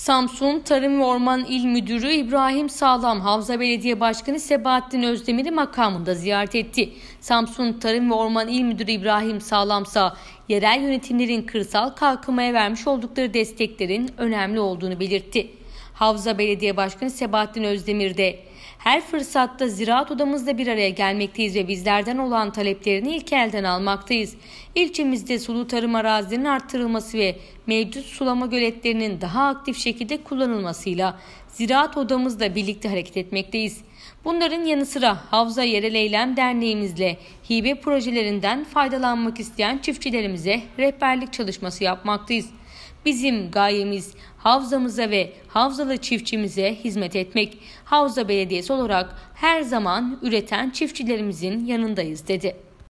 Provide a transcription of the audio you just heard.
Samsun Tarım ve Orman İl Müdürü İbrahim Sağlam, Havza Belediye Başkanı Sebahattin Özdemir'i makamında ziyaret etti. Samsun Tarım ve Orman İl Müdürü İbrahim Sağlamsa yerel yönetimlerin kırsal kalkınmaya vermiş oldukları desteklerin önemli olduğunu belirtti. Havza Belediye Başkanı Sebahattin Özdemir de her fırsatta ziraat odamızda bir araya gelmekteyiz ve bizlerden olan taleplerini ilk elden almaktayız. İlçemizde sulu tarım arazilerinin arttırılması ve mevcut sulama göletlerinin daha aktif şekilde kullanılmasıyla ziraat odamızla birlikte hareket etmekteyiz. Bunların yanı sıra Havza Yerel Eylem Derneğimizle hibe projelerinden faydalanmak isteyen çiftçilerimize rehberlik çalışması yapmaktayız. Bizim gayemiz havzamıza ve havzalı çiftçimize hizmet etmek. Havza Belediyesi olarak her zaman üreten çiftçilerimizin yanındayız dedi.